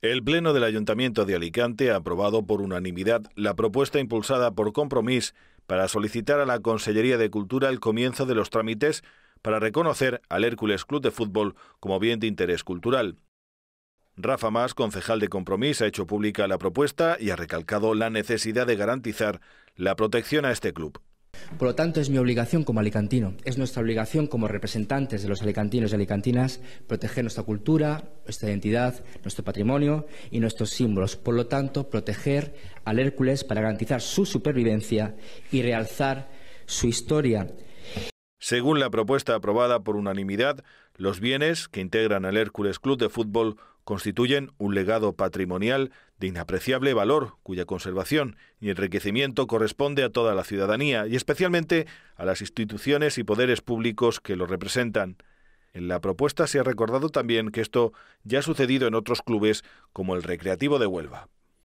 El Pleno del Ayuntamiento de Alicante ha aprobado por unanimidad la propuesta impulsada por Compromís para solicitar a la Consellería de Cultura el comienzo de los trámites para reconocer al Hércules Club de Fútbol como bien de interés cultural. Rafa Más, concejal de Compromís, ha hecho pública la propuesta y ha recalcado la necesidad de garantizar la protección a este club. Por lo tanto, es mi obligación como alicantino, es nuestra obligación como representantes de los alicantinos y alicantinas proteger nuestra cultura, nuestra identidad, nuestro patrimonio y nuestros símbolos. Por lo tanto, proteger al Hércules para garantizar su supervivencia y realzar su historia según la propuesta aprobada por unanimidad, los bienes que integran el Hércules Club de Fútbol constituyen un legado patrimonial de inapreciable valor, cuya conservación y enriquecimiento corresponde a toda la ciudadanía y especialmente a las instituciones y poderes públicos que lo representan. En la propuesta se ha recordado también que esto ya ha sucedido en otros clubes como el Recreativo de Huelva.